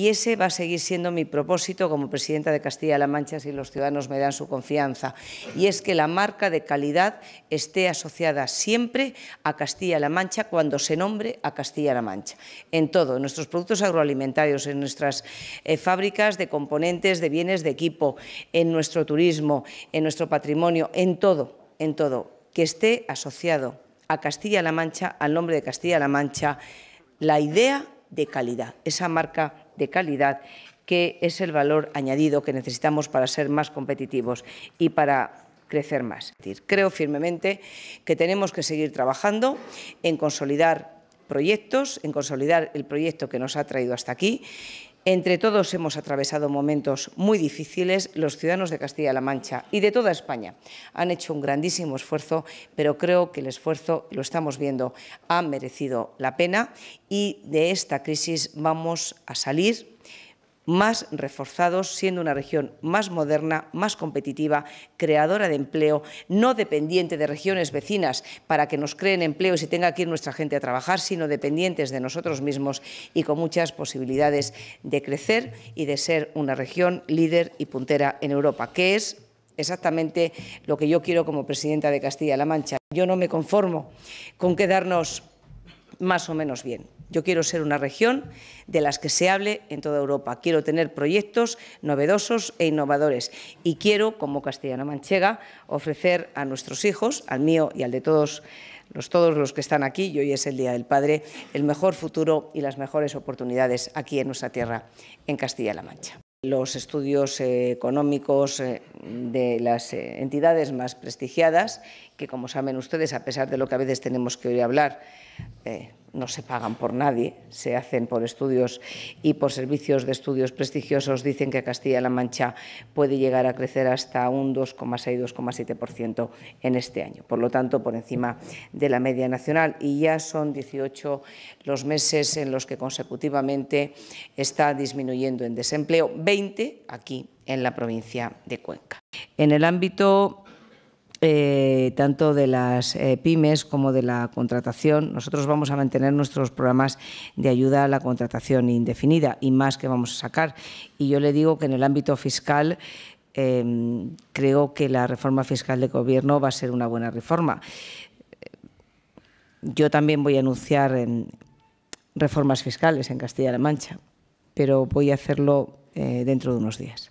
y ese va a seguir siendo mi propósito como presidenta de Castilla-La Mancha si los ciudadanos me dan su confianza. Y es que la marca de calidad esté asociada siempre a Castilla-La Mancha cuando se nombre a Castilla-La Mancha. En todo, en nuestros productos agroalimentarios, en nuestras eh, fábricas de componentes, de bienes de equipo, en nuestro turismo, en nuestro patrimonio, en todo, en todo, que esté asociado a Castilla-La Mancha, al nombre de Castilla-La Mancha, la idea de calidad, esa marca de calidad que es el valor añadido que necesitamos para ser más competitivos y para crecer más. Creo firmemente que tenemos que seguir trabajando en consolidar proyectos, en consolidar el proyecto que nos ha traído hasta aquí entre todos hemos atravesado momentos muy difíciles. Los ciudadanos de Castilla-La Mancha y de toda España han hecho un grandísimo esfuerzo, pero creo que el esfuerzo, lo estamos viendo, ha merecido la pena y de esta crisis vamos a salir más reforzados, siendo una región más moderna, más competitiva, creadora de empleo, no dependiente de regiones vecinas para que nos creen empleo y se tenga que ir nuestra gente a trabajar, sino dependientes de nosotros mismos y con muchas posibilidades de crecer y de ser una región líder y puntera en Europa, que es exactamente lo que yo quiero como presidenta de Castilla-La Mancha. Yo no me conformo con quedarnos más o menos bien. Yo quiero ser una región de las que se hable en toda Europa. Quiero tener proyectos novedosos e innovadores y quiero, como Castilla-La manchega, ofrecer a nuestros hijos, al mío y al de todos los, todos los que están aquí, y hoy es el Día del Padre, el mejor futuro y las mejores oportunidades aquí en nuestra tierra, en Castilla-La Mancha. Los estudios eh, económicos eh, de las eh, entidades más prestigiadas, que como saben ustedes, a pesar de lo que a veces tenemos que oír hablar, no se pagan por nadie, se hacen por estudios y por servicios de estudios prestigiosos, dicen que Castilla-La Mancha puede llegar a crecer hasta un 2,6-2,7% en este año, por lo tanto por encima de la media nacional y ya son 18 los meses en los que consecutivamente está disminuyendo en desempleo, 20 aquí en la provincia de Cuenca. En el ámbito eh, tanto de las eh, pymes como de la contratación. Nosotros vamos a mantener nuestros programas de ayuda a la contratación indefinida y más que vamos a sacar. Y yo le digo que en el ámbito fiscal em, creo que la reforma fiscal de gobierno va a ser una buena reforma. Yo también voy a anunciar reformas fiscales en Castilla-La Mancha, pero voy a hacerlo eh, dentro de unos días.